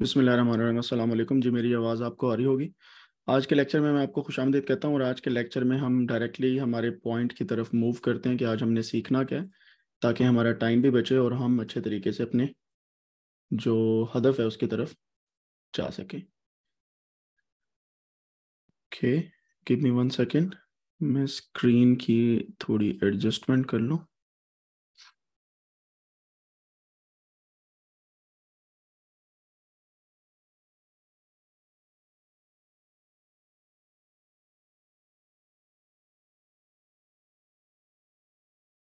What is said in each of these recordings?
बिसमीम जी मेरी आवाज़ आपको आ रही होगी आज के लेक्चर में मैं आपको खुश आमदीद कहता हूँ और आज के लेक्चर में हम डायरेक्टली हमारे पॉइंट की तरफ मूव करते हैं कि आज हमने सीखना क्या है ताकि हमारा टाइम भी बचे और हम अच्छे तरीके से अपने जो हदफ है उसकी तरफ जा सकें okay give me one second मैं स्क्रीन की थोड़ी एडजस्टमेंट कर लूँ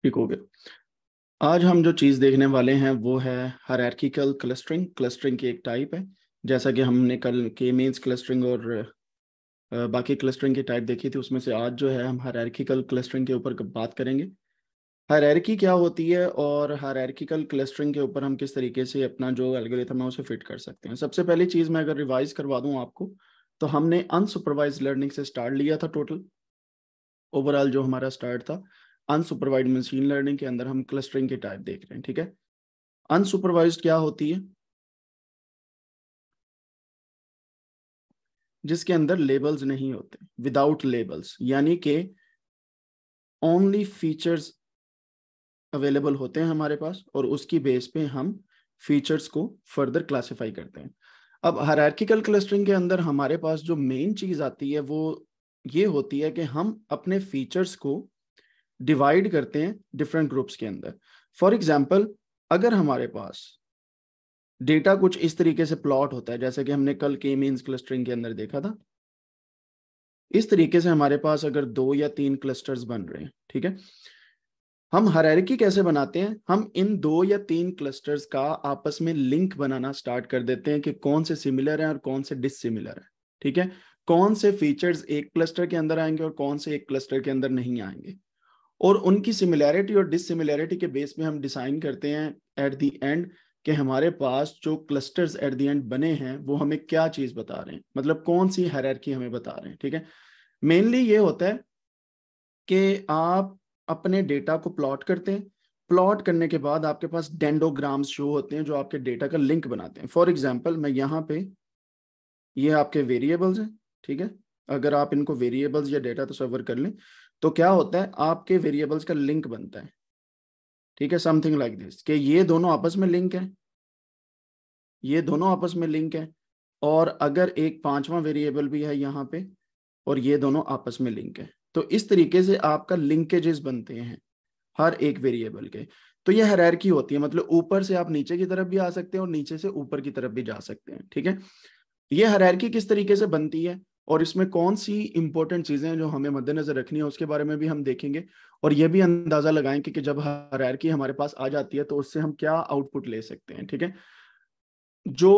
ठीक हो गया आज हम जो चीज़ देखने वाले हैं वो है हरारकिकल क्लस्टरिंग क्लस्टरिंग की एक टाइप है जैसा कि हमने कल के मेन्स क्लस्टरिंग और बाकी क्लस्टरिंग की टाइप देखी थी उसमें से आज जो है हम हरारकिकल क्लस्टरिंग के ऊपर बात करेंगे हरकी क्या होती है और हरकल क्लस्टरिंग के ऊपर हम किस तरीके से अपना जो एल्गोरिथम है उसे फिट कर सकते हैं सबसे पहली चीज़ मैं अगर रिवाइज करवा दूँ आपको तो हमने अनसुपरवाइज लर्निंग से स्टार्ट लिया था टोटल ओवरऑल जो हमारा स्टार्ट था अनसुपरवाइज मशीन लर्निंग के अंदर हम क्लस्टरिंग के टाइप देख रहे हैं ठीक है अनसुपरवाइज क्या होती है जिसके अंदर लेबल्स नहीं होते विदाउट लेबल्स यानी के ओनली फीचर्स अवेलेबल होते हैं हमारे पास और उसकी बेस पे हम फीचर्स को फर्दर क्लासिफाई करते हैं अब हरार्किकल क्लस्टरिंग के अंदर हमारे पास जो मेन चीज आती है वो ये होती है कि हम अपने फीचर्स को डिवाइड करते हैं डिफरेंट ग्रुप्स के अंदर फॉर एग्जाम्पल अगर हमारे पास डेटा कुछ इस तरीके से प्लॉट होता है जैसे कि हमने कल के मीन क्लस्टरिंग के अंदर देखा था इस तरीके से हमारे पास अगर दो या तीन क्लस्टर्स बन रहे हैं ठीक है हम हरेरिकी कैसे बनाते हैं हम इन दो या तीन क्लस्टर्स का आपस में लिंक बनाना स्टार्ट कर देते हैं कि कौन से सिमिलर हैं और कौन से डिसिमिलर हैं ठीक है कौन से फीचर्स एक क्लस्टर के अंदर आएंगे और कौन से एक क्लस्टर के अंदर नहीं आएंगे और उनकी सिमिलैरिटी और डिसिमिलैरिटी के बेस में हम डिसाइन करते हैं एट दी एंड कि हमारे पास जो क्लस्टर्स एट दी एंड बने हैं वो हमें क्या चीज़ बता रहे हैं मतलब कौन सी हैरकी हमें बता रहे हैं ठीक है मेनली ये होता है कि आप अपने डेटा को प्लॉट करते हैं प्लॉट करने के बाद आपके पास डेंडोग्राम्स शो होते हैं जो आपके डेटा का लिंक बनाते हैं फॉर एग्जाम्पल मैं यहाँ पे ये आपके वेरिएबल्स हैं ठीक है अगर आप इनको वेरिएबल्स या डेटा तो सर्वर कर लें तो क्या होता है आपके वेरिएबल्स का लिंक बनता है ठीक है समथिंग लाइक दिस कि ये दोनों आपस में लिंक है ये दोनों आपस में लिंक है और अगर एक पांचवा वेरिएबल भी है यहाँ पे और ये दोनों आपस में लिंक है तो इस तरीके से आपका लिंकेजेस बनते हैं हर एक वेरिएबल के तो ये हरैरकी होती है मतलब ऊपर से आप नीचे की तरफ भी आ सकते हैं और नीचे से ऊपर की तरफ भी जा सकते हैं ठीक है ये हरैरकी किस तरीके से बनती है और इसमें कौन सी इंपॉर्टेंट चीजें हैं जो हमें मद्देनजर रखनी है उसके बारे में भी हम देखेंगे और ये भी अंदाजा लगाएंगे कि जब की हमारे पास आ जाती है तो उससे हम क्या आउटपुट ले सकते हैं ठीक है जो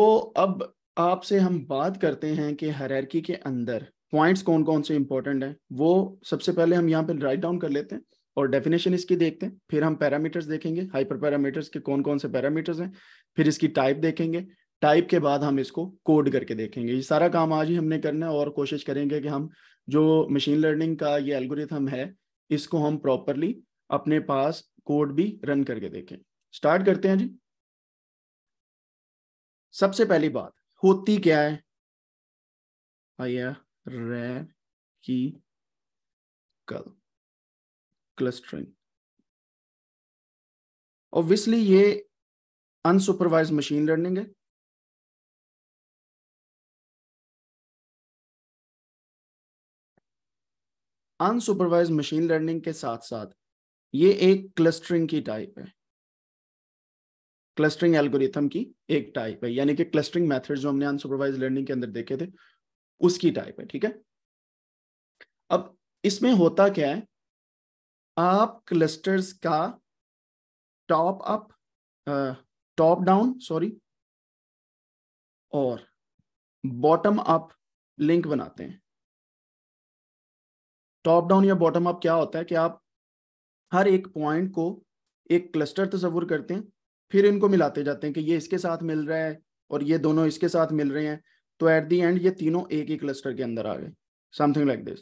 अब आपसे हम बात करते हैं कि हरारकी के अंदर पॉइंट्स कौन कौन से इंपॉर्टेंट हैं वो सबसे पहले हम यहाँ पे राइट डाउन कर लेते हैं और डेफिनेशन इसकी देखते हैं फिर हम पैरामीटर्स देखेंगे हाइपर पैरामीटर्स के कौन कौन से पैरामीटर्स हैं फिर इसकी टाइप देखेंगे टाइप के बाद हम इसको कोड करके देखेंगे ये सारा काम आज ही हमने करना है और कोशिश करेंगे कि हम जो मशीन लर्निंग का ये एल्गोरिथम है इसको हम प्रॉपरली अपने पास कोड भी रन करके देखें स्टार्ट करते हैं जी सबसे पहली बात होती क्या है आया रे की कल क्लस्टरिंग ऑब्वियसली ये अनसुपरवाइज मशीन लर्निंग है अनसुपरवाइज मशीन लर्निंग के साथ साथ ये एक क्लस्टरिंग की टाइप है क्लस्टरिंग एल्गोरिथम की एक टाइप है यानी कि क्लस्टरिंग मेथड जो हमने अनसुपरवाइज लर्निंग के अंदर देखे थे उसकी टाइप है ठीक है अब इसमें होता क्या है आप क्लस्टर्स का top up top down sorry और बॉटम अप लिंक बनाते हैं टॉप डाउन या बॉटम अप क्या होता है कि आप हर एक पॉइंट को एक क्लस्टर तस्वुर करते हैं फिर इनको मिलाते जाते हैं कि ये इसके साथ मिल रहा है और ये दोनों इसके साथ मिल रहे हैं तो एट दी एंड ये तीनों एक ही क्लस्टर के अंदर आ गए समथिंग लाइक दिस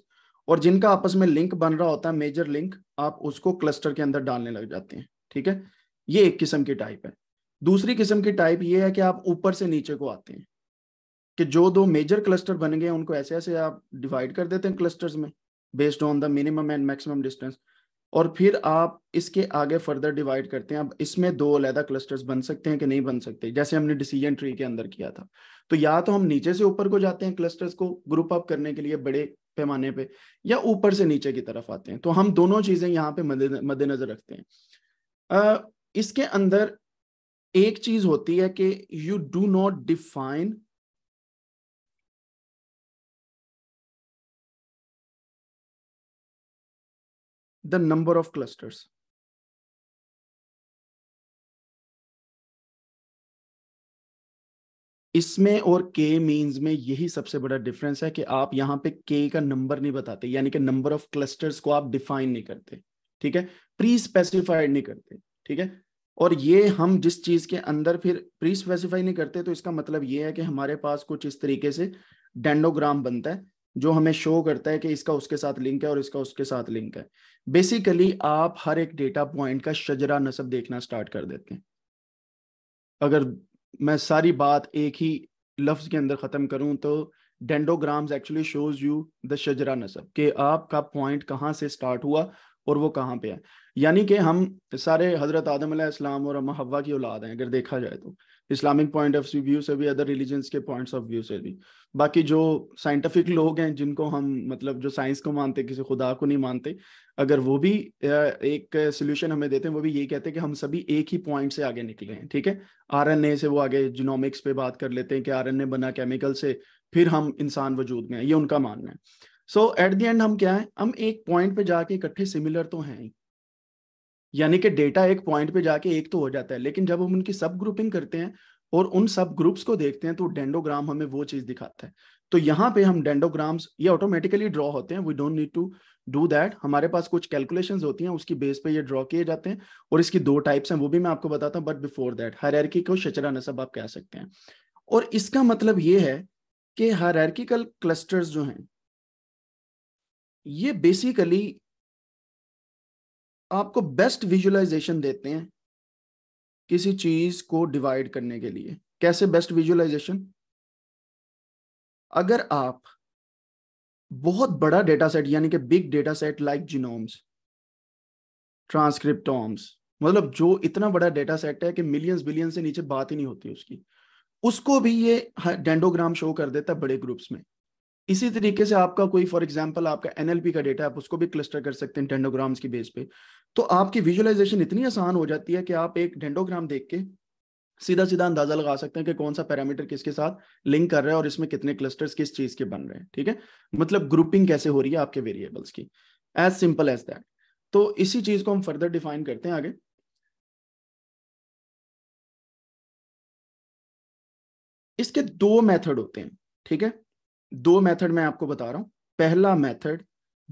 और जिनका आपस में लिंक बन रहा होता है मेजर लिंक आप उसको क्लस्टर के अंदर डालने लग जाते हैं ठीक है ये एक किस्म की टाइप है दूसरी किस्म की टाइप ये है कि आप ऊपर से नीचे को आते हैं कि जो दो मेजर क्लस्टर बन गए उनको ऐसे ऐसे आप डिवाइड कर देते हैं क्लस्टर्स में based on the minimum and maximum distance और फिर आप इसके आगे फर्दर डिवाइड करते हैं अब इसमें दो अलहदा क्लस्टर्स बन सकते हैं कि नहीं बन सकते जैसे हमने डिसीजन ट्री के अंदर किया था तो या तो हम नीचे से ऊपर को जाते हैं क्लस्टर्स को ग्रुप अप करने के लिए बड़े पैमाने पे या ऊपर से नीचे की तरफ आते हैं तो हम दोनों चीजें यहाँ पे मद्देनजर रखते हैं आ, इसके अंदर एक चीज होती है कि you do not define the number of clusters. इसमें और के मीन्स में यही सबसे बड़ा डिफरेंस है कि आप यहां पे के का नंबर नहीं बताते यानी कि नंबर ऑफ क्लस्टर्स को आप डिफाइन नहीं करते ठीक है प्री स्पेसिफाइड नहीं करते ठीक है और ये हम जिस चीज के अंदर फिर प्री स्पेसिफाई नहीं करते तो इसका मतलब ये है कि हमारे पास कुछ इस तरीके से डेंडोग्राम बनता है जो हमें शो करता है कि इसका उसके साथ लिंक है और इसका उसके साथ लिंक है बेसिकली आप हर एक डेटा पॉइंट का शजरा नसब देखना स्टार्ट कर देते हैं अगर मैं सारी बात एक ही लफ्ज के अंदर ख़त्म करूं तो dendrograms actually shows you the शजरा नसब कि आपका पॉइंट कहाँ से स्टार्ट हुआ और वो कहाँ पे है यानी कि हम सारे हजरत आदम अलैहिस्सलाम और हवा की औलाद हैं अगर देखा जाए तो इस्लामिक पॉइंट ऑफ व्यू से भी अदर रिलीजन्स के पॉइंट्स ऑफ व्यू से भी बाकी जो साइंटिफिक लोग हैं जिनको हम मतलब जो साइंस को मानते किसी खुदा को नहीं मानते अगर वो भी एक सोल्यूशन हमें देते हैं वो भी यही कहते हैं कि हम सभी एक ही पॉइंट से आगे निकले हैं ठीक है आर से वो आगे जिनोमिक्स पे बात कर लेते हैं कि आर बना केमिकल से फिर हम इंसान वजूद में ये उनका मानना है सो एट द एंड हम क्या है हम एक पॉइंट पे जाके इकट्ठे सिमिलर तो हैं यानी कि डेटा एक पॉइंट पे जाके एक तो हो जाता है लेकिन जब हम उनकी सब ग्रुपिंग करते हैं और उन सब ग्रुप्स को देखते हैं तो डेंडोग्राम हमें वो चीज दिखाता है तो यहाँ पे हम डेंडोग्राम्स ये ऑटोमेटिकली ड्रॉ होते हैं we don't need to do that हमारे पास कुछ कैलकुलेशन होती हैं उसकी बेस पे ये ड्रॉ किए जाते हैं और इसकी दो टाइप्स हैं वो भी मैं आपको बताता हूँ बट बिफोर दैट हर को शचरा नसब आप कह सकते हैं और इसका मतलब ये है कि हर क्लस्टर्स जो हैं ये बेसिकली आपको बेस्ट विजुअलाइजेशन देते हैं किसी चीज को डिवाइड करने के लिए कैसे बेस्ट विजुअलाइजेशन अगर आप बहुत बड़ा डेटा सेट यानी कि big data set like genomes transcriptomes मतलब जो इतना बड़ा डेटा सेट है कि मिलियंस बिलियन से नीचे बात ही नहीं होती उसकी उसको भी ये डेंडोग्राम शो कर देता है बड़े ग्रुप्स में इसी तरीके से आपका कोई फॉर एग्जाम्पल आपका एनएलपी का डेटा आप उसको भी क्लस्टर कर सकते हैं टेंडोग्राम्स की बेस पे तो आपकी विजुअलाइजेशन इतनी आसान हो जाती है कि आप एक डेंडोग्राम देख के सीधा सीधा अंदाजा लगा सकते हैं कि कौन सा पैरामीटर किसके साथ लिंक कर रहा है और इसमें कितने क्लस्टर्स किस चीज के बन रहे हैं ठीक है मतलब ग्रुपिंग कैसे हो रही है आपके वेरिएबल्स की एज सिंपल एज दैट तो इसी चीज को हम फर्दर डिफाइन करते हैं आगे इसके दो मेथड होते हैं ठीक है दो मेथड मैं आपको बता रहा हूं पहला मेथड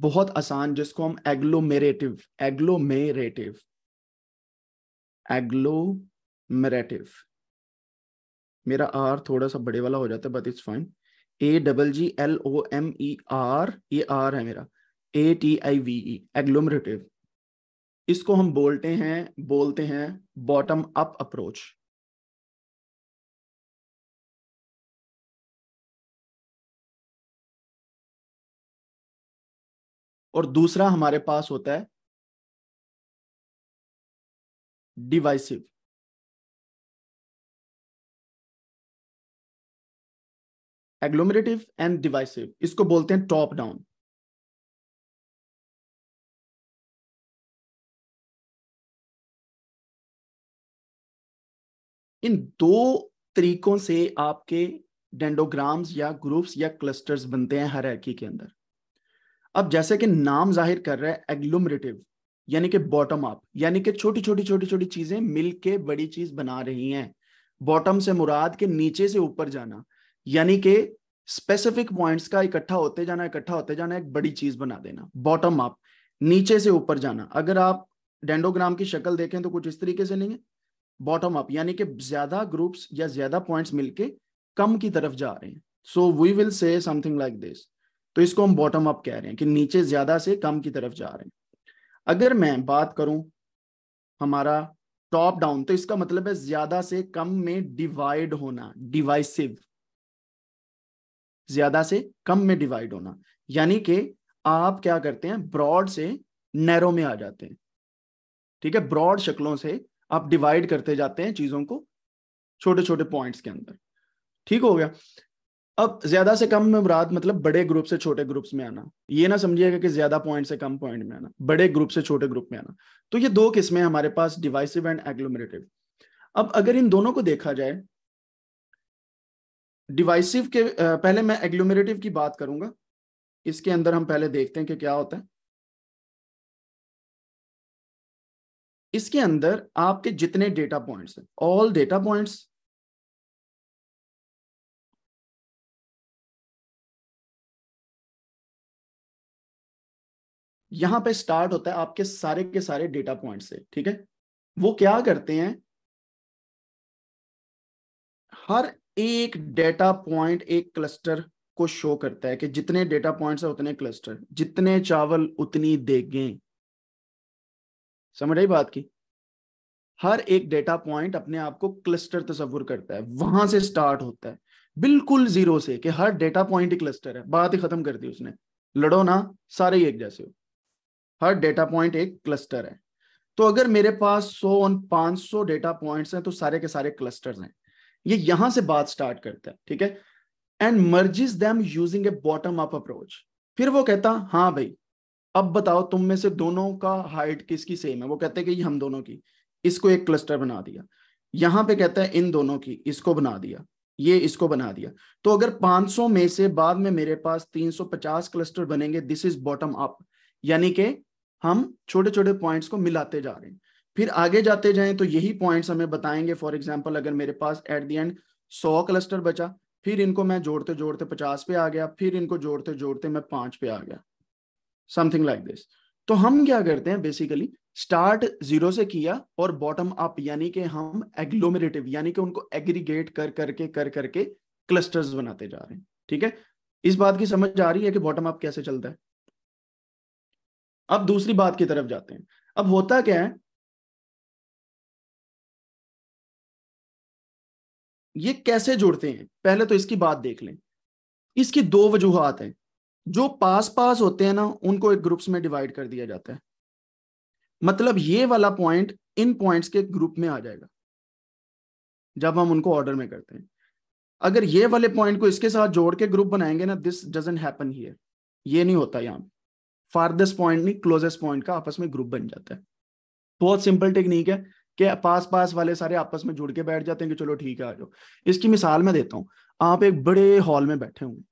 बहुत आसान जिसको हम एग्लोमेरेटिव एग्लोमेरेटिव एग्लोमेरेटिव मेरा आर थोड़ा सा बड़े वाला हो जाता है but it's fine A double G L O M E R ये आर है मेरा A T I V E e, agglomerative इसको हम बोलते हैं बोलते हैं बॉटम अप अप्रोच और दूसरा हमारे पास होता है डिवाइसिव एग्लोमरेटिव एंड डिवाइसिव इसको बोलते हैं टॉप डाउन इन दो तरीकों से आपके डेंडोग्राम्स या ग्रुप्स या क्लस्टर्स बनते हैं हर के अंदर अब जैसे कि नाम जाहिर कर रहा है एग्लोमरेटिव यानी कि बॉटम अप यानी कि छोटी छोटी छोटी छोटी चीजें मिल के बड़ी चीज बना रही हैं बॉटम से मुराद के नीचे से ऊपर जाना यानी कि स्पेसिफिक पॉइंट्स का इकट्ठा होते जाना इकट्ठा होते जाना एक बड़ी चीज बना देना बॉटम अप नीचे से ऊपर जाना अगर आप डेंडोग्राम की शक्ल देखें तो कुछ इस तरीके से लेंगे बॉटम अप यानी कि ज्यादा ग्रुप्स या ज्यादा पॉइंट्स मिलके कम की तरफ जा रहे हैं so we will say something like this तो इसको हम बॉटम अप कह रहे हैं कि नीचे ज्यादा से कम की तरफ जा रहे हैं अगर मैं बात करूं हमारा टॉप डाउन तो इसका मतलब है ज्यादा से कम में डिवाइड होना डिवाइसिव ज्यादा से कम में डिवाइड होना यानी कि आप क्या करते हैं ब्रॉड से नैरो में आ जाते हैं ठीक है ब्रॉड शक्लों से आप डिवाइड करते जाते हैं चीजों को छोटे छोटे पॉइंट्स के अंदर ठीक हो गया अब ज्यादा से कम में मुराद मतलब बड़े ग्रुप से छोटे ग्रुप्स में आना ये ना समझिएगा कि ज्यादा पॉइंट से कम पॉइंट में आना बड़े ग्रुप से छोटे ग्रुप में आना तो ये दो किस्में हमारे पास डिवाइसिव एंड एग्लोमरेटिव अब अगर इन दोनों को देखा जाए डिवाइसिव के पहले मैं एग्लोमरेटिव की बात करूंगा इसके अंदर हम पहले देखते हैं कि क्या होता है इसके अंदर आपके जितने डेटा पॉइंट्स हैं ऑल डेटा पॉइंट्स यहां पे स्टार्ट होता है आपके सारे के सारे डेटा पॉइंट से ठीक है वो क्या करते हैं हर एक डेटा पॉइंट एक क्लस्टर को शो करता है कि जितने डेटा पॉइंट्स है उतने क्लस्टर जितने चावल उतनी देगे समझ आई बात की हर एक डेटा पॉइंट अपने आप को क्लस्टर तस्वुर करता है वहां से स्टार्ट होता है बिल्कुल जीरो से कि हर डेटा पॉइंट ही क्लस्टर है बात ही खत्म कर दी उसने लड़ो ना सारे ही एक जैसे हो हर डेटा पॉइंट एक क्लस्टर है तो अगर मेरे पास 100 ऑन 500 डेटा पॉइंट हैं तो सारे के सारे क्लस्टर्स हैं ये यहां से बात स्टार्ट करता है ठीक है and merges them using a bottom up approach फिर वो कहता हाँ भाई अब बताओ तुम में से दोनों का हाइट किसकी सेम है वो कहते हैं कि हम दोनों की इसको एक क्लस्टर बना दिया यहां पे कहता है इन दोनों की इसको बना दिया ये इसको बना दिया तो अगर 500 में से बाद में मेरे पास 350 क्लस्टर बनेंगे दिस इज बॉटम अप यानी के हम छोटे छोटे पॉइंट्स को मिलाते जा रहे हैं फिर आगे जाते जाएं तो यही पॉइंट्स हमें बताएंगे फॉर एग्जाम्पल अगर मेरे पास एट दी एंड सौ क्लस्टर बचा फिर इनको मैं जोड़ते जोड़ते पचास पे आ गया फिर इनको जोड़ते जोड़ते मैं पांच पे आ गया समथिंग लाइक दिस तो हम क्या करते हैं बेसिकली स्टार्ट जीरो से किया और बॉटम अप यानी कि हम एग्लोमेरेटिव यानी कि उनको एग्रीगेट कर करके कर करके क्लस्टर्स बनाते जा रहे हैं ठीक है इस बात की समझ आ रही है कि बॉटम अप कैसे चलता है अब दूसरी बात की तरफ जाते हैं अब होता क्या है ये कैसे जुड़ते हैं पहले तो इसकी बात देख लें इसकी दो वजूहत है जो पास पास होते हैं ना उनको एक ग्रुप्स में डिवाइड कर दिया जाता है मतलब ये वाला पॉइंट इन पॉइंट्स के ग्रुप में आ जाएगा जब हम उनको ऑर्डर में करते हैं अगर ये वाले पॉइंट को इसके साथ जोड़ के ग्रुप बनाएंगे ना दिस डजेंट हैपन हियर ये नहीं होता यहां फार्देस्ट पॉइंट नहीं क्लोजेस्ट पॉइंट का आपस में ग्रुप बन जाता है बहुत सिंपल टेक्निक है कि पास पास वाले सारे आपस में जुड़ के बैठ जाते हैं कि चलो ठीक है आ जाओ इसकी मिसाल मैं देता हूँ आप एक बड़े हॉल में बैठे होंगे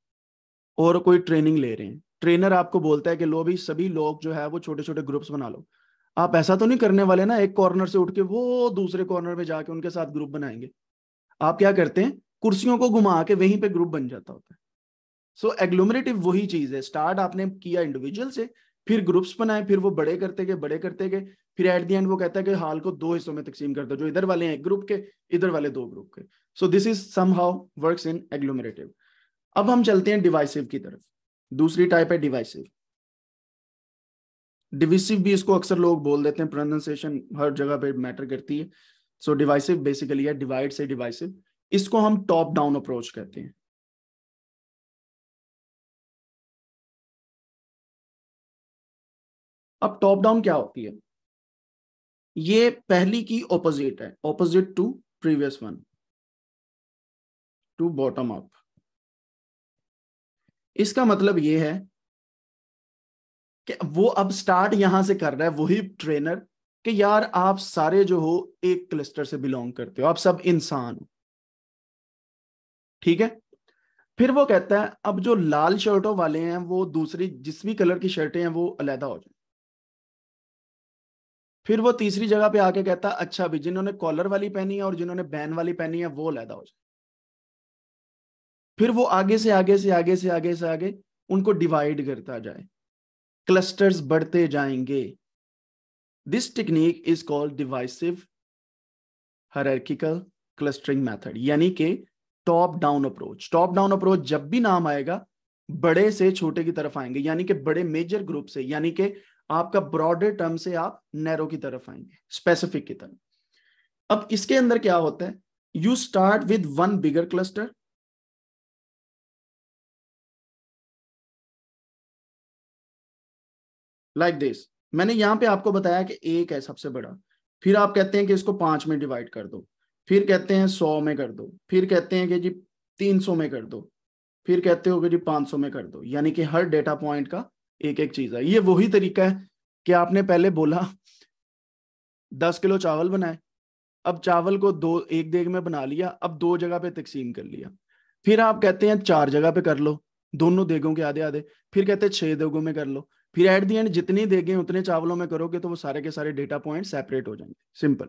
और कोई ट्रेनिंग ले रहे हैं ट्रेनर आपको बोलता है कि लो भाई सभी लोग जो है वो छोटे छोटे ग्रुप्स बना लो आप ऐसा तो नहीं करने वाले ना एक कॉर्नर से उठ के वो दूसरे कॉर्नर में जाके उनके साथ ग्रुप बनाएंगे आप क्या करते हैं कुर्सियों को घुमा के वहीं पे ग्रुप बन जाता होता है सो एग्लोमरेटिव वही चीज है स्टार्ट आपने किया इंडिविजुअल से फिर ग्रुप्स बनाए फिर वो बड़े करते गए बड़े करते गए फिर एट दी एंड वो कहता है कि हाल को दो हिस्सों में तकसीम कर दो जो इधर वाले हैं एक ग्रुप के इधर वाले दो ग्रुप के so this is somehow work in agglomerative अब हम चलते हैं डिवाइसिव की तरफ दूसरी टाइप है डिवाइसिव डिविसिव भी इसको अक्सर लोग बोल देते हैं प्रोनाउंसिएशन हर जगह पे मैटर करती है सो डिवाइसिव बेसिकली है डिवाइड से डिवाइसिव इसको हम टॉप डाउन अप्रोच कहते हैं अब टॉप डाउन क्या होती है ये पहली की ऑपोजिट है opposite to previous one to bottom up इसका मतलब ये है कि वो अब स्टार्ट यहां से कर रहा है वही ट्रेनर कि यार आप सारे जो हो एक क्लस्टर से बिलोंग करते हो आप सब इंसान हो ठीक है फिर वो कहता है अब जो लाल शर्टों वाले हैं वो दूसरी जिस भी कलर की शर्टें हैं वो अलहदा हो जाए फिर वो तीसरी जगह पे आके कहता अच्छा भी जिन्होंने कॉलर वाली पहनी है और जिन्होंने बैन वाली पहनी है वो लैदा हो जाए फिर वो आगे से आगे से आगे से आगे से आगे उनको डिवाइड करता जाए क्लस्टर्स बढ़ते जाएंगे this technique is called divisive hierarchical clustering method यानी कि top down approach top down approach जब भी नाम आएगा बड़े से छोटे की तरफ आएंगे यानी कि बड़े मेजर ग्रुप से यानी कि आपका ब्रॉडर टर्म से आप नैरो की तरफ आएंगे स्पेसिफिक की तरफ अब इसके अंदर क्या होता है you start with one bigger cluster like this मैंने यहां पे आपको बताया कि एक है सबसे बड़ा फिर आप कहते हैं कि इसको पांच में डिवाइड कर दो फिर कहते हैं सौ में कर दो फिर कहते हैं कि जी तीन सौ में कर दो फिर कहते हो कि जी पांच सौ में कर दो यानी कि हर डेटा पॉइंट का एक एक चीज है ये वही तरीका है कि आपने पहले बोला दस किलो चावल बनाए अब चावल को दो एक देग में बना लिया अब दो जगह पे तकसीम कर लिया फिर आप कहते हैं चार जगह पे कर लो दोनों देगों के आधे आधे फिर कहते हैं छह देगों में कर लो फिर एट दी एंड जितनी देगे उतने चावलों में करोगे तो वो सारे के सारे डेटा पॉइंट सेपरेट हो जाएंगे सिंपल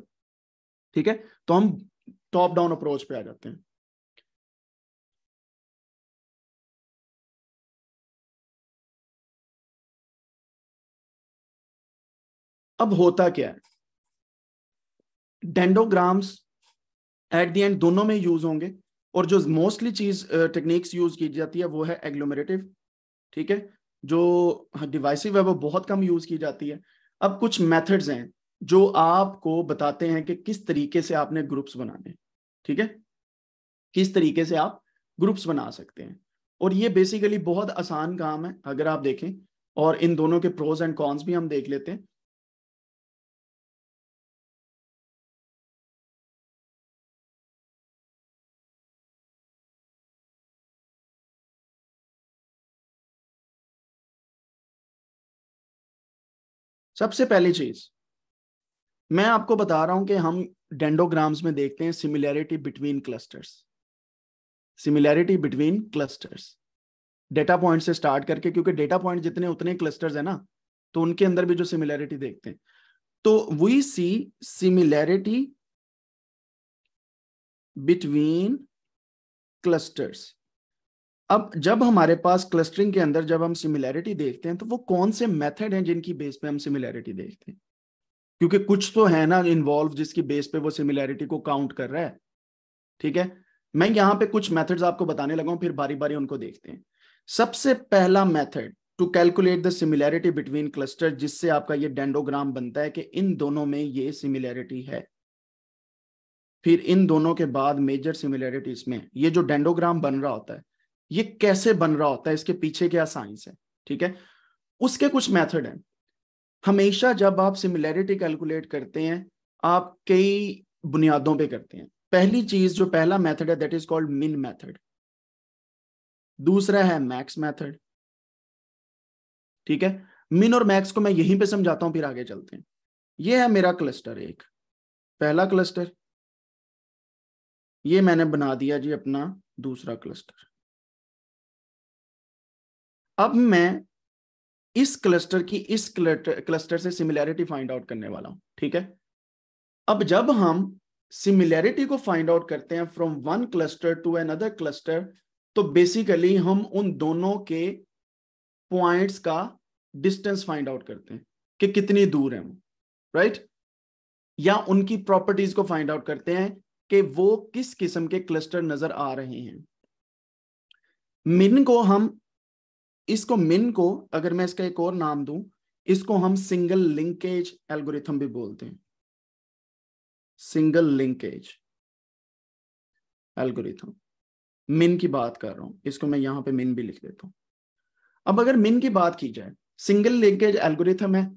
ठीक है तो हम टॉप डाउन अप्रोच पे आ जाते हैं अब होता क्या है डेंडोग्राम्स एट द एंड दोनों में यूज होंगे और जो मोस्टली चीज टेक्निक्स यूज की जाती है वो है एग्लोमेरेटिव ठीक है जो डिवाइसिव है वो बहुत कम यूज की जाती है अब कुछ मेथड्स हैं जो आपको बताते हैं कि किस तरीके से आपने ग्रुप्स बनाने ठीक है किस तरीके से आप ग्रुप्स बना सकते हैं और ये बेसिकली बहुत आसान काम है अगर आप देखें और इन दोनों के प्रोज एंड कॉन्स भी हम देख लेते हैं सबसे पहली चीज मैं आपको बता रहा हूं कि हम डेंडोग्राम्स में देखते हैं similarity between clusters similarity between clusters data point से स्टार्ट करके क्योंकि डेटा पॉइंट जितने उतने क्लस्टर्स है ना तो उनके अंदर भी जो सिमिलैरिटी देखते हैं तो we see similarity between clusters अब जब हमारे पास क्लस्टरिंग के अंदर जब हम सिमिलैरिटी देखते हैं तो वो कौन से मेथड हैं जिनकी बेस पे हम सिमिलैरिटी देखते हैं क्योंकि कुछ तो है ना इन्वॉल्व जिसकी बेस पे वो सिमिलैरिटी को काउंट कर रहा है ठीक है मैं यहां पे कुछ मेथड्स आपको बताने लगा फिर बारी बारी उनको देखते हैं सबसे पहला method to calculate the similarity between cluster जिससे आपका ये डेंडोग्राम बनता है कि इन दोनों में ये सिमिलैरिटी है फिर इन दोनों के बाद मेजर सिमिलैरिटीज में ये जो डेंडोग्राम बन रहा होता है ये कैसे बन रहा होता है इसके पीछे क्या साइंस है ठीक है उसके कुछ मेथड हैं हमेशा जब आप सिमिलैरिटी कैलकुलेट करते हैं आप कई बुनियादों पे करते हैं पहली चीज जो पहला मेथड है that is called min method दूसरा है मैक्स मेथड ठीक है मिन और मैक्स को मैं यहीं पे समझाता हूं फिर आगे चलते हैं ये है मेरा क्लस्टर एक पहला क्लस्टर ये मैंने बना दिया जी अपना दूसरा क्लस्टर अब मैं इस क्लस्टर की इस क्लस्टर से सिमिलैरिटी फाइंड आउट करने वाला हूं ठीक है अब जब हम सिमिलैरिटी को फाइंड आउट करते हैं from one cluster to another cluster तो बेसिकली हम उन दोनों के पॉइंट्स का डिस्टेंस फाइंड आउट करते हैं कि कितनी दूर है वो राइट या उनकी प्रॉपर्टीज को फाइंड आउट करते हैं कि वो किस किस्म के क्लस्टर नजर आ रहे हैं मिन को हम इसको मिन को अगर मैं इसका एक और नाम दू इसको हम सिंगल लिंकेज एल्गोरिथम भी बोलते हैं सिंगल लिंकेज एल्गोरिथम मिन की बात कर रहा हूं इसको मैं यहां पे मिन भी लिख देता हूं अब अगर मिन की बात की जाए सिंगल लिंकेज एल्गोरिथम है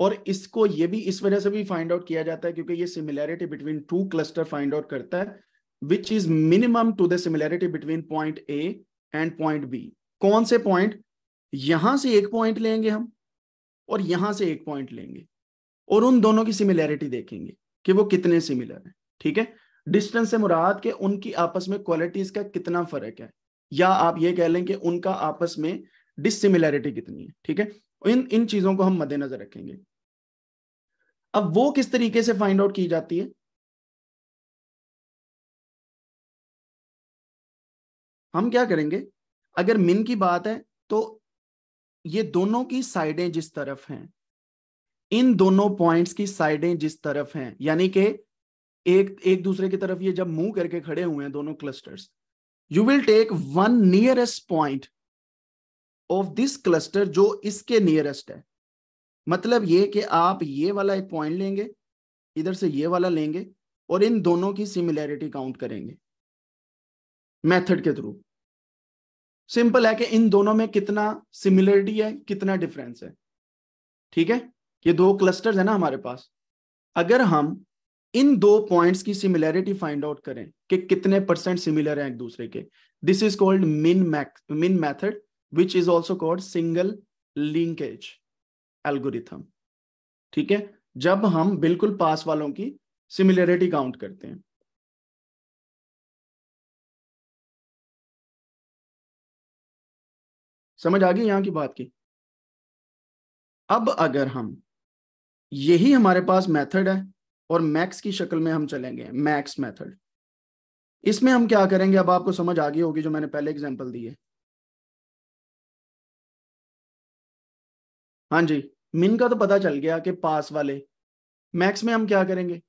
और इसको ये भी इस वजह से भी फाइंड आउट किया जाता है क्योंकि ये similarity between two cluster find out करता है which is minimum to the similarity between point A and point B कौन से पॉइंट यहां से एक पॉइंट लेंगे हम और यहां से एक पॉइंट लेंगे और उन दोनों की सिमिलैरिटी देखेंगे कि वो कितने सिमिलर हैं ठीक है डिस्टेंस से मुराद के उनकी आपस में क्वालिटीज का कितना फर्क है या आप ये कह लें कि उनका आपस में डिसिमिलैरिटी कितनी है ठीक है इन इन चीजों को हम मद्देनजर रखेंगे अब वो किस तरीके से फाइंड आउट की जाती है हम क्या करेंगे अगर मिन की बात है तो ये दोनों की साइडें जिस तरफ हैं इन दोनों पॉइंट्स की साइडें जिस तरफ हैं यानी कि एक एक दूसरे की तरफ ये जब मुंह करके खड़े हुए हैं दोनों clusters you will take one nearest point of this cluster जो इसके नियरेस्ट है मतलब ये कि आप ये वाला एक पॉइंट लेंगे इधर से ये वाला लेंगे और इन दोनों की सिमिलैरिटी काउंट करेंगे मेथड के थ्रू सिंपल है कि इन दोनों में कितना सिमिलरिटी है कितना डिफरेंस है ठीक है ये दो क्लस्टर्स है ना हमारे पास अगर हम इन दो पॉइंट्स की सिमिलैरिटी फाइंड आउट करें कि कितने परसेंट सिमिलर हैं एक दूसरे के this is called min min method which is also called single linkage algorithm ठीक है जब हम बिल्कुल पास वालों की सिमिलरिटी काउंट करते हैं समझ आ गई यहां की बात की अब अगर हम यही हमारे पास मेथड है और मैक्स की शक्ल में हम चलेंगे मैक्स मेथड इसमें हम क्या करेंगे अब आपको समझ आ गई होगी जो मैंने पहले एग्जांपल दी है हाँ जी मिन का तो पता चल गया कि पास वाले मैक्स में हम क्या करेंगे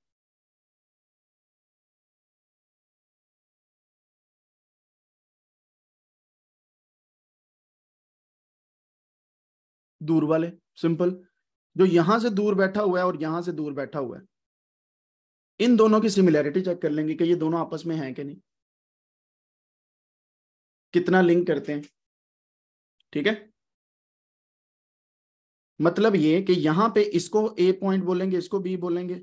दूर वाले सिंपल जो यहां से दूर बैठा हुआ है और यहां से दूर बैठा हुआ है इन दोनों की सिमिलैरिटी चेक कर लेंगे कि ये दोनों आपस में हैं कि नहीं कितना लिंक करते हैं ठीक है मतलब ये कि यहां पे इसको ए पॉइंट बोलेंगे इसको बी बोलेंगे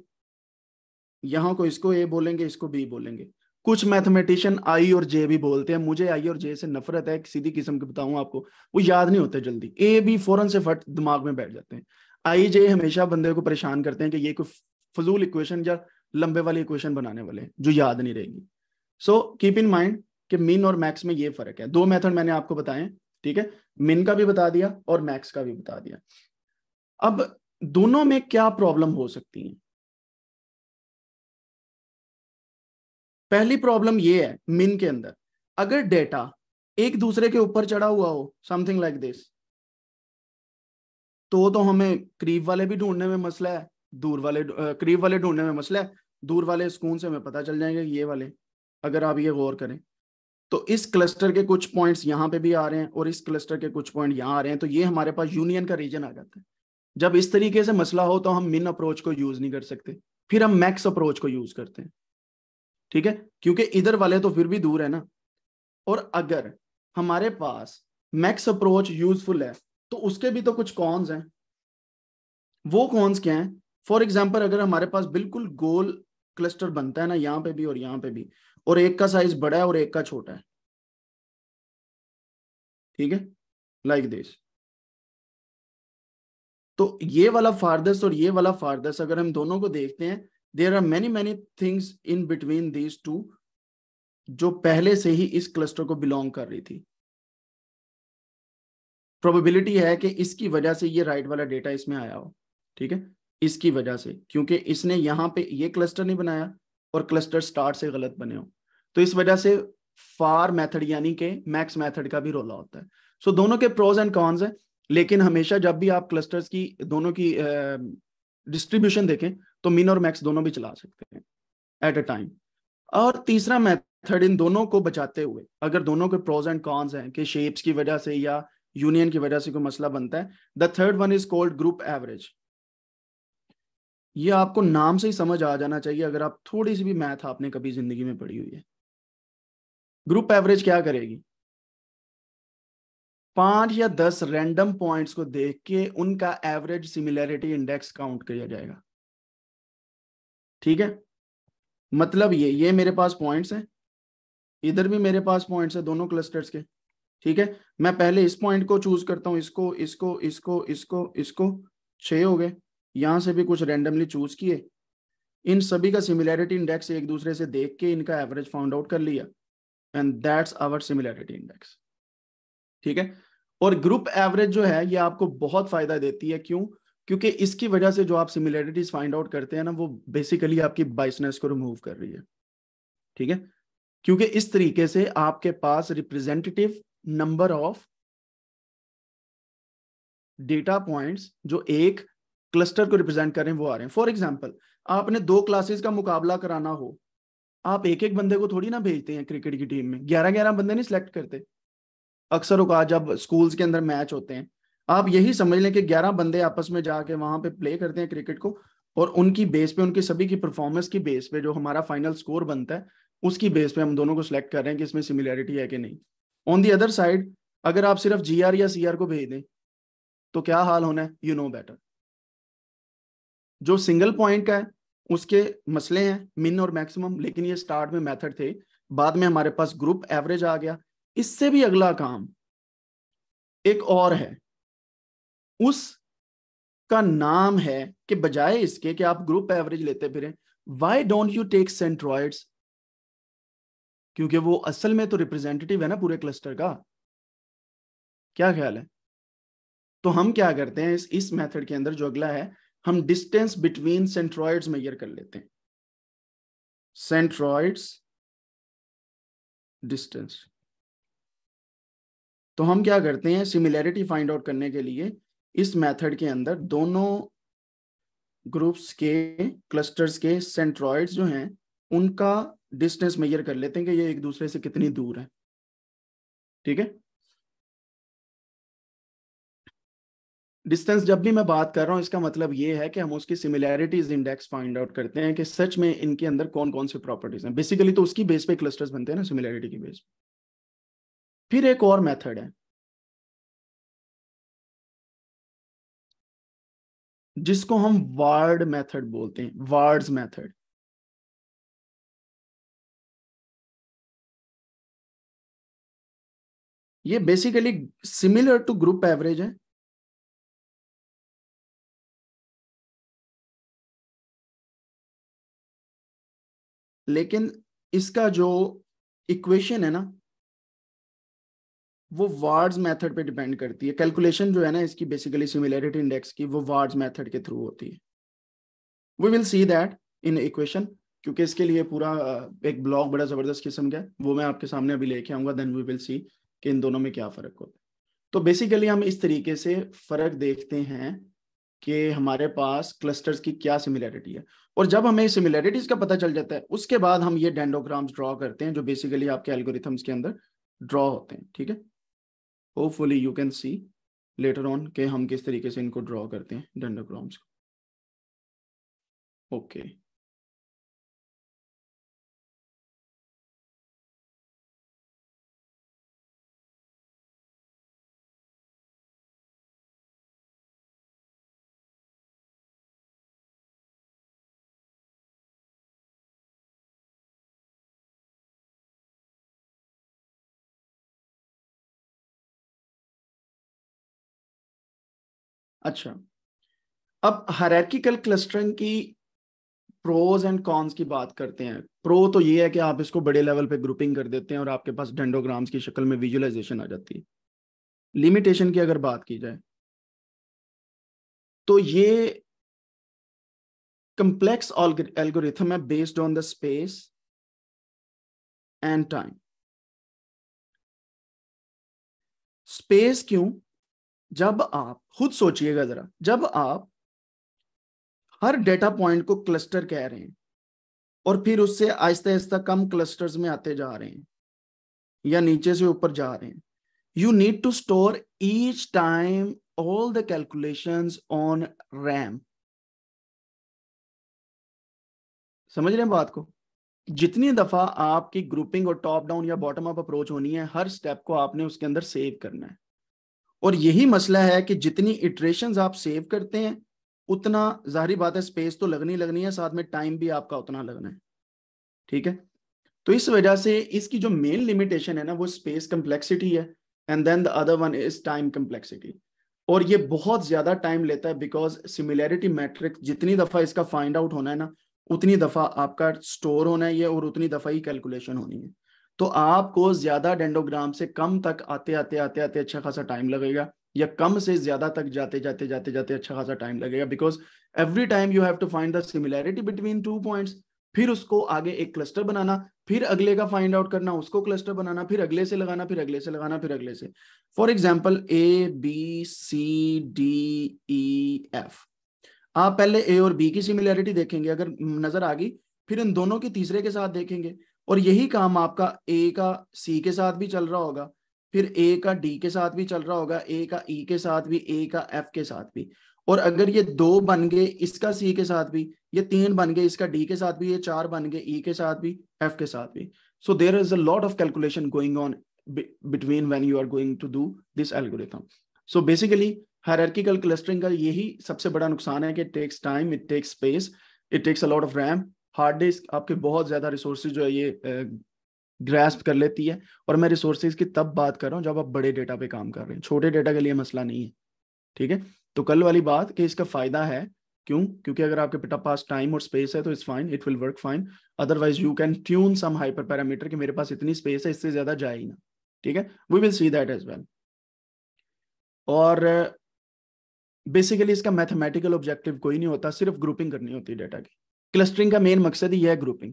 यहां को इसको ए बोलेंगे इसको बी बोलेंगे कुछ मैथमेटिशियन आई और जे भी बोलते हैं मुझे आई और जे से नफरत है सीधी किस्म की बताऊं आपको वो याद नहीं होते जल्दी ए भी फौरन से फट दिमाग में बैठ जाते हैं आई जे हमेशा बंदे को परेशान करते हैं कि ये कोई फजूल इक्वेशन या लंबे वाली इक्वेशन बनाने वाले हैं जो याद नहीं रहेगी सो कीप इन माइंड कि मिन और मैक्स में ये फर्क है दो मेथड मैंने आपको बताए ठीक है मिन का भी बता दिया और मैक्स का भी बता दिया अब दोनों में क्या प्रॉब्लम हो सकती है पहली प्रॉब्लम ये है मिन के अंदर अगर डेटा एक दूसरे के ऊपर चढ़ा हुआ हो समथिंग लाइक दिस तो तो हमें करीब वाले भी ढूंढने में मसला है दूर वाले करीब वाले ढूंढने में मसला है दूर वाले सुकून से हमें पता चल जाएंगे ये वाले अगर आप ये गौर करें तो इस क्लस्टर के कुछ पॉइंट्स यहाँ पे भी आ रहे हैं और इस क्लस्टर के कुछ पॉइंट यहाँ आ रहे हैं तो ये हमारे पास यूनियन का रीजन आ जाता है जब इस तरीके से मसला हो तो हम मिन अप्रोच को यूज नहीं कर सकते फिर हम मैक्स अप्रोच को यूज करते हैं ठीक है क्योंकि इधर वाले तो फिर भी दूर है ना और अगर हमारे पास मैक्स अप्रोच यूजफुल है तो उसके भी तो कुछ कॉन्स हैं वो कॉन्स क्या हैं फॉर एग्जाम्पल अगर हमारे पास बिल्कुल गोल क्लस्टर बनता है ना यहाँ पे भी और यहाँ पे भी और एक का साइज बड़ा है और एक का छोटा है ठीक है लाइक दिस तो ये वाला फारदेस और ये वाला फारदेस अगर हम दोनों को देखते हैं there are many many things in between these two जो पहले से ही इस क्लस्टर को बिलोंग कर रही थी प्रोबेबिलिटी है कि इसकी वजह से ये राइट वाला डेटा इसमें आया हो ठीक है इसकी वजह से क्योंकि इसने यहां पे ये क्लस्टर नहीं बनाया और क्लस्टर स्टार्ट से गलत बने हो तो इस वजह से फार मेथड यानी के मैक्स मेथड का भी रोला होता है सो so, दोनों के प्रोज एंड कॉन्स है लेकिन हमेशा जब भी आप क्लस्टर्स की दोनों की डिस्ट्रीब्यूशन uh, देखें तो मिन और मैक्स दोनों भी चला सकते हैं एट अ टाइम और तीसरा मेथड इन दोनों को बचाते हुए अगर दोनों के प्रोज एंड कॉन्स हैं कि शेप्स की वजह से या यूनियन की वजह से कोई मसला बनता है the third one is called group average ये आपको नाम से ही समझ आ जाना चाहिए अगर आप थोड़ी सी भी मैथ आपने कभी जिंदगी में पढ़ी हुई है ग्रुप एवरेज क्या करेगी पांच या दस रैंडम पॉइंट्स को देख के उनका एवरेज सिमिलैरिटी इंडेक्स काउंट किया जाएगा ठीक है मतलब ये ये मेरे पास पॉइंट्स हैं इधर भी मेरे पास पॉइंट्स हैं दोनों क्लस्टर्स के ठीक है मैं पहले इस पॉइंट को चूज करता हूँ इसको इसको इसको इसको इसको छः हो गए यहां से भी कुछ रेंडमली चूज किए इन सभी का सिमिलैरिटी इंडेक्स एक दूसरे से देख के इनका एवरेज फाउंड आउट कर लिया and that's our similarity index ठीक है और ग्रुप एवरेज जो है ये आपको बहुत फायदा देती है क्यों क्योंकि इसकी वजह से जो आप सिमिलैरिटीज फाइंड आउट करते हैं ना वो बेसिकली आपकी बाइसनेस को रिमूव कर रही है ठीक है क्योंकि इस तरीके से आपके पास representative number of data points जो एक क्लस्टर को रिप्रेजेंट कर रहे हैं वो आ रहे हैं फॉर एग्जाम्पल आपने दो क्लासेस का मुकाबला कराना हो आप एक एक बंदे को थोड़ी ना भेजते हैं क्रिकेट की टीम में ग्यारह ग्यारह बंदे नहीं सिलेक्ट करते अक्सर उका जब स्कूल्स के अंदर मैच होते हैं आप यही समझ लें कि ग्यारह बंदे आपस में जाके वहां पे प्ले करते हैं क्रिकेट को और उनकी बेस पे उनके सभी की परफॉर्मेंस की बेस पे जो हमारा फाइनल स्कोर बनता है उसकी बेस पे हम दोनों को सिलेक्ट कर रहे हैं कि इसमें सिमिलैरिटी है कि नहीं ऑन दी अदर साइड अगर आप सिर्फ जी या सी को भेज दें तो क्या हाल होना है यू नो बेटर जो सिंगल पॉइंट का है उसके मसले हैं मिन और मैक्सिमम लेकिन ये स्टार्ट में मेथड थे बाद में हमारे पास ग्रुप एवरेज आ गया इससे भी अगला काम एक और है उस का नाम है कि बजाय इसके कि आप ग्रुप एवरेज लेते फिर why don't you take centroids क्योंकि वो असल में तो रिप्रेजेंटेटिव है ना पूरे क्लस्टर का क्या ख्याल है तो हम क्या करते हैं इस इस मेथड के अंदर जो अगला है हम डिस्टेंस बिटवीन सेंट्रॉइड्स मेजर कर लेते हैं सेंट्रॉइड्स डिस्टेंस तो हम क्या करते हैं सिमिलैरिटी फाइंड आउट करने के लिए इस मेथड के अंदर दोनों ग्रुप्स के क्लस्टर्स के सेंट्रॉइड्स जो हैं उनका डिस्टेंस मेजर कर लेते हैं कि ये एक दूसरे से कितनी दूर है ठीक है डिस्टेंस जब भी मैं बात कर रहा हूं इसका मतलब ये है कि हम उसकी सिमिलैरिटीज इंडेक्स फाइंड आउट करते हैं कि सच में इनके अंदर कौन कौन से प्रॉपर्टीज हैं बेसिकली तो उसकी बेस पे क्लस्टर्स बनते हैं ना सिमिलैरिटी की बेस पे फिर एक और मेथड है जिसको हम वार्ड मेथड बोलते हैं वार्ड्स मेथड ये basically similar to group average है लेकिन इसका जो इक्वेशन है ना वो वार्ड्स मेथड पे डिपेंड करती है कैलकुलेशन जो है ना इसकी बेसिकली सिमिलरिटी इंडेक्स की वो वार्ड्स मेथड के थ्रू होती है we will see that in equation क्योंकि इसके लिए पूरा एक ब्लॉक बड़ा जबरदस्त किस्म का वो मैं आपके सामने अभी लेके आऊंगा देन वी विल सी कि इन दोनों में क्या फर्क होता है तो बेसिकली हम इस तरीके से फर्क देखते हैं कि हमारे पास क्लस्टर्स की क्या सिमिलैरिटी है और जब हमें सिमिलैरिटीज का पता चल जाता है उसके बाद हम ये डेंडोग्राम्स ड्रॉ करते हैं जो बेसिकली आपके एल्गोरिथम्स के अंदर ड्रॉ होते हैं ठीक है hopefully you can see later on के हम किस तरीके से इनको ड्रॉ करते हैं डेंडोग्राम्स को ओके okay. अच्छा अब हरारकिकल क्लस्टरिंग की प्रोज एंड कॉन्स की बात करते हैं प्रो तो ये है कि आप इसको बड़े लेवल पे ग्रुपिंग कर देते हैं और आपके पास डेंडोग्राम्स की शक्ल में विजुअलाइजेशन आ जाती है लिमिटेशन की अगर बात की जाए तो ये कंप्लेक्स एल्गोरिथम है based on the space and time space क्यों जब आप खुद सोचिएगा जरा जब आप हर डेटा पॉइंट को क्लस्टर कह रहे हैं और फिर उससे आहिस्ता आहिस्ता कम क्लस्टर्स में आते जा रहे हैं या नीचे से ऊपर जा रहे हैं you need to store each time all the calculation on RAM समझ रहे हैं बात को जितनी दफा आपकी ग्रुपिंग और टॉप डाउन या बॉटम अप अप्रोच होनी है हर स्टेप को आपने उसके अंदर सेव करना है और यही मसला है कि जितनी इटरेशन आप सेव करते हैं उतना जाहिर बात है स्पेस तो लगनी लगनी है साथ में टाइम भी आपका उतना लगना है ठीक है तो इस वजह से इसकी जो मेन लिमिटेशन है ना वो स्पेस कम्प्लेक्सिटी है and then the other one is time complexity और ये बहुत ज्यादा टाइम लेता है बिकॉज सिमिलैरिटी मैट्रिक जितनी दफा इसका फाइंड आउट होना है ना उतनी दफा आपका स्टोर होना है ये और उतनी दफा ही कैलकुलेशन होनी है तो आपको ज्यादा डेंडोग्राम से कम तक आते आते आते आते अच्छा खासा टाइम लगेगा या कम से ज्यादा तक जाते जाते जाते जाते अच्छा खासा टाइम लगेगा because every time you have to find the similarity between two points फिर उसको आगे एक क्लस्टर बनाना फिर अगले का फाइंड आउट करना उसको क्लस्टर बनाना फिर अगले से लगाना फिर अगले से लगाना फिर अगले से for example A B C D E F आप पहले ए और बी की सिमिलैरिटी देखेंगे अगर नजर आ गई फिर इन दोनों के तीसरे के साथ देखेंगे और यही काम आपका ए का सी के साथ भी चल रहा होगा फिर ए का डी के साथ भी चल रहा होगा ए का ई e के साथ भी ए का एफ के साथ भी और अगर ये दो बन गए इसका सी के साथ भी ये तीन बन गए इसका डी के साथ भी ये चार बन गए ई e के साथ भी एफ के साथ भी so there is a lot of calculation going on between when you are going to do this algorithm so basically hierarchical clustering का यही सबसे बड़ा नुकसान है कि takes time it takes space it takes a lot of RAM hard disk आपके बहुत ज़्यादा रिसोर्सेज जो है ये ग्रेस्प कर लेती है और मैं रिसोर्सेज की तब बात कर रहा हूँ जब आप बड़े डेटा पे काम कर रहे हैं छोटे डेटा के लिए मसला नहीं है ठीक है तो कल वाली बात कि इसका फायदा है क्यों क्योंकि अगर आपके पास टाइम और स्पेस है तो it's fine it will work fine otherwise you can tune some hyper parameter कि मेरे पास इतनी स्पेस है इससे ज्यादा जाए ही ना ठीक है we will see that as well और बेसिकली इसका मैथमेटिकल ऑब्जेक्टिव कोई नहीं होता सिर्फ ग्रुपिंग करनी होती है डेटा की क्लस्टरिंग का मेन मकसद ही है ग्रुपिंग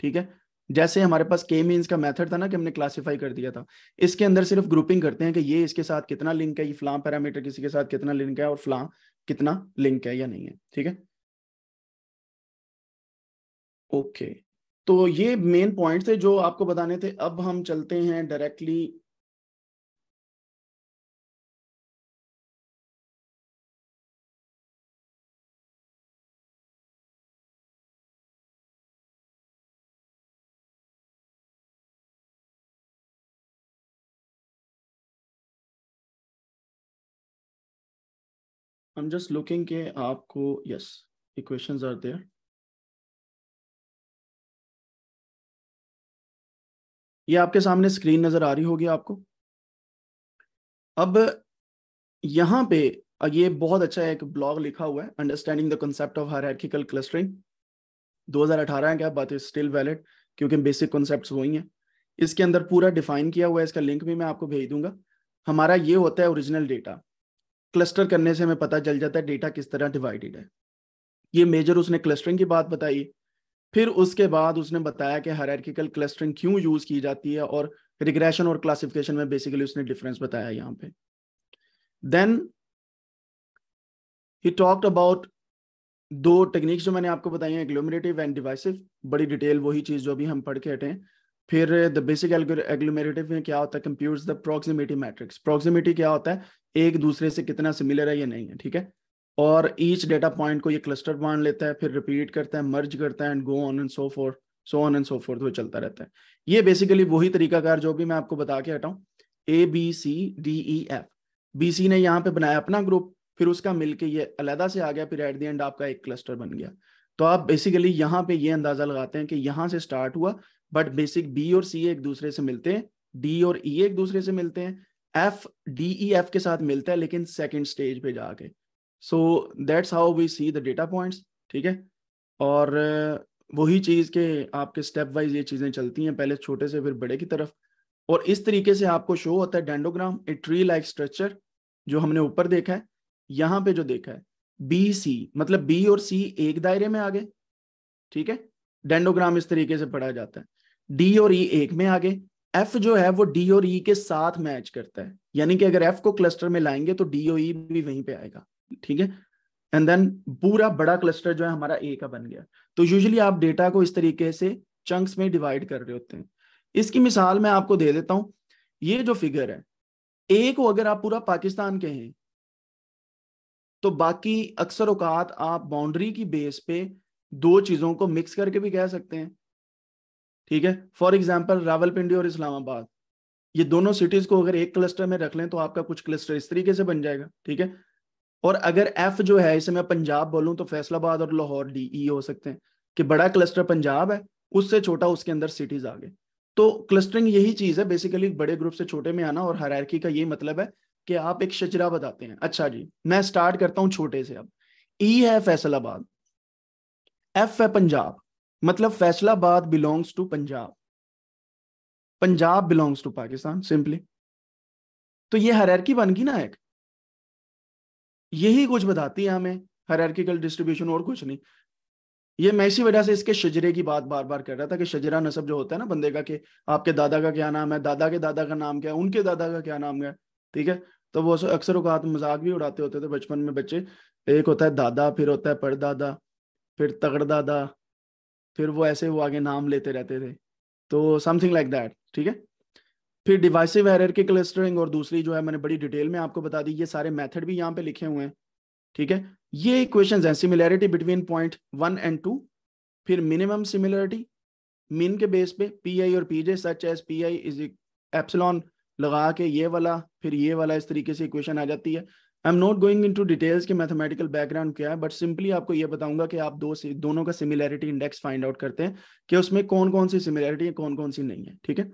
ठीक है जैसे हमारे पास के मीन का मेथड था ना कि हमने क्लासिफाई कर दिया था इसके अंदर सिर्फ ग्रुपिंग करते हैं कि ये इसके साथ कितना लिंक है ये फ्लां पैरामीटर किसी के साथ कितना लिंक है और फ्लां कितना लिंक है या नहीं है ठीक है ओके तो ये मेन पॉइंट थे जो आपको बताने थे अब हम चलते हैं डायरेक्टली I'm just looking के आपको yes equations are there ये आपके सामने स्क्रीन नजर आ रही होगी आपको अब यहां पे ये बहुत अच्छा एक ब्लॉग लिखा हुआ है understanding the concept of hierarchical clustering 2018 है क्या बात इज स्टिल वैलिड क्योंकि बेसिक कॉन्सेप्ट वही हैं इसके अंदर पूरा डिफाइन किया हुआ है इसका लिंक भी मैं आपको भेज दूंगा हमारा ये होता है ओरिजिनल डेटा क्लस्टर करने से हमें पता चल जाता है डेटा किस तरह डिवाइडेड है ये मेजर उसने क्लस्टरिंग की बात बताई फिर उसके बाद उसने बताया कि हर क्लस्टरिंग क्यों यूज की जाती है और रिग्रेशन और क्लासिफिकेशन में बेसिकली उसने डिफरेंस बताया यहाँ पे देन ही टॉक्ट अबाउट दो टेक्निक्स जो मैंने आपको बताई हैं एग्लोमरेटिव एंड डिवाइसिव बड़ी डिटेल वही चीज़ जो अभी हम पढ़ के हटे फिर द बेसिक एग्लोमेरेटिव में क्या होता है compute the proximity matrix proximity क्या होता है एक दूसरे से कितना सिमिलर है या नहीं है ठीक है और ईच डेटा पॉइंट को ये क्लस्टर बांध लेता है फिर रिपीट करता है मर्ज करता है and go on and so for so on and so forth वो चलता रहता है ये बेसिकली वही तरीकाकार जो भी मैं आपको बता के हटाऊँ A B C D E F B C ने यहाँ पे बनाया अपना ग्रुप फिर उसका मिलके ये अलहदा से आ गया फिर एट द एंड आपका एक क्लस्टर बन गया तो आप बेसिकली यहाँ पे ये अंदाजा लगाते हैं कि यहाँ से स्टार्ट हुआ बट बेसिक बी और सी एक दूसरे से मिलते हैं डी और ई e एक दूसरे से मिलते हैं एफ डी ई एफ के साथ मिलता है लेकिन सेकेंड स्टेज पे जाके so that's how we see the data points ठीक है और uh, वही चीज़ के आपके स्टेप वाइज ये चीज़ें चलती हैं पहले छोटे से फिर बड़े की तरफ और इस तरीके से आपको शो होता है dendrogram a tree like structure जो हमने ऊपर देखा है यहाँ पे जो देखा है बी सी मतलब बी और सी एक दायरे में आ गए ठीक है डेंडोग्राम इस तरीके से पढ़ा जाता है डी और ई e एक में आ गए एफ जो है वो डी और ई e के साथ मैच करता है यानी कि अगर एफ को क्लस्टर में लाएंगे तो डी और ई e भी वहीं पे आएगा ठीक है एंड देन पूरा बड़ा क्लस्टर जो है हमारा ए का बन गया तो यूजली आप डेटा को इस तरीके से चंक्स में डिवाइड कर रहे होते हैं इसकी मिसाल मैं आपको दे देता हूं ये जो फिगर है ए को अगर आप पूरा पाकिस्तान के हैं तो बाकी अक्सर औकात आप बाउंड्री की बेस पे दो चीजों को मिक्स करके भी कह सकते हैं ठीक है फॉर एग्जाम्पल रावलपिंडी और इस्लामाबाद ये दोनों सिटीज को अगर एक क्लस्टर में रख लें तो आपका कुछ क्लस्टर इस तरीके से बन जाएगा ठीक है और अगर एफ जो है इसे मैं पंजाब बोलूं तो फैसलाबाद और लाहौर डी ई e हो सकते हैं कि बड़ा क्लस्टर पंजाब है उससे छोटा उसके अंदर सिटीज आ गए तो क्लस्टरिंग यही चीज है बेसिकली बड़े ग्रुप से छोटे में आना और हरारकी का ये मतलब है कि आप एक शजरा बताते हैं अच्छा जी मैं स्टार्ट करता हूँ छोटे से अब ई e है फैसलाबाद एफ है पंजाब मतलब Faisalabad belongs to Punjab Punjab belongs to Pakistan simply तो ये हरकी बन गई ना एक यही कुछ बताती है हमें हरकल डिस्ट्रीब्यूशन और कुछ नहीं ये मैं इसी वजह से इसके शजरे की बात बार बार कर रहा था कि शजरा नसब जो होता है ना बंदे का कि आपके दादा का क्या नाम है दादा के दादा का नाम क्या है उनके दादा का क्या नाम है ठीक है तो वो अक्सर अवकात मजाक भी उड़ाते होते थे बचपन में बच्चे एक होता है दादा फिर होता है परदादा फिर तगड़दादा फिर वो ऐसे वो आगे नाम लेते रहते थे तो समथिंग लाइक दैट ठीक है फिर डिवाइसिव हैरर के क्लस्टरिंग और दूसरी जो है मैंने बड़ी डिटेल में आपको बता दी ये सारे मेथड भी यहाँ पे लिखे हुए हैं ठीक है ये क्वेश्चन है similarity between point one and two फिर मिनिमम सिमिलैरिटी मिन के बेस पे पी आई और P J such S P I is epsilon लगा के ये वाला फिर ये वाला इस तरीके से इक्वेशन आ जाती है I am not going into details के मैथमेटिकल बैकग्राउंड क्या है बट सिंपली आपको ये बताऊंगा कि आप दो से दोनों का सिमिलैरिटी इंडेक्स फाइंड आउट करते हैं कि उसमें कौन कौन सी सिमिलैरिटी है कौन कौन सी नहीं है ठीक है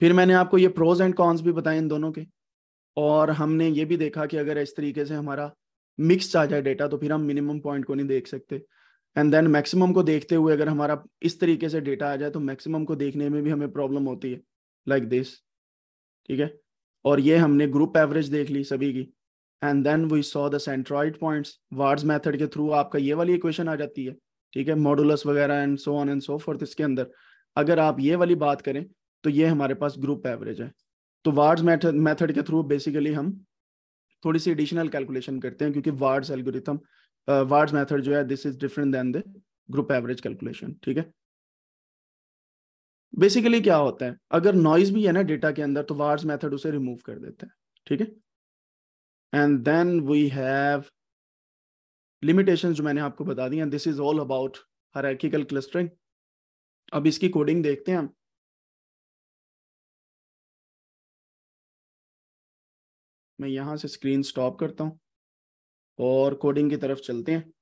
फिर मैंने आपको ये प्रोज एंड कॉन्स भी बताए इन दोनों के और हमने ये भी देखा कि अगर इस तरीके से हमारा मिक्स आ जाए डेटा तो फिर हम मिनिमम पॉइंट को नहीं देख सकते एंड देन मैक्सिमम को देखते हुए अगर हमारा इस तरीके से डेटा आ जाए तो मैक्सिमम को देखने में भी हमें प्रॉब्लम होती है लाइक like दिस ठीक है और ये हमने ग्रुप एवरेज देख ली सभी की and then we saw the centroid points ward's method के थ्रू आपका ये वाली इक्वेशन आ जाती है ठीक है मॉडुलस वगैरह and so on and so for इसके अंदर अगर आप ये वाली बात करें तो ये हमारे पास ग्रुप एवरेज है तो वार्ड्स मैथड मेथड के थ्रू बेसिकली हम थोड़ी सी एडिशनल कैलकुलेशन करते हैं क्योंकि वार्ड्स एल्गोरिथम वार्ड्स मेथड जो है this is different than the group average calculation ठीक है बेसिकली क्या होता है अगर नॉइज भी है ना डेटा के अंदर तो वार्स मेथड उसे रिमूव कर देता है ठीक है and then we have limitation जो मैंने आपको बता दी हैं this is all about hierarchical clustering अब इसकी कोडिंग देखते हैं हम मैं यहाँ से स्क्रीन स्टॉप करता हूँ और कोडिंग की तरफ चलते हैं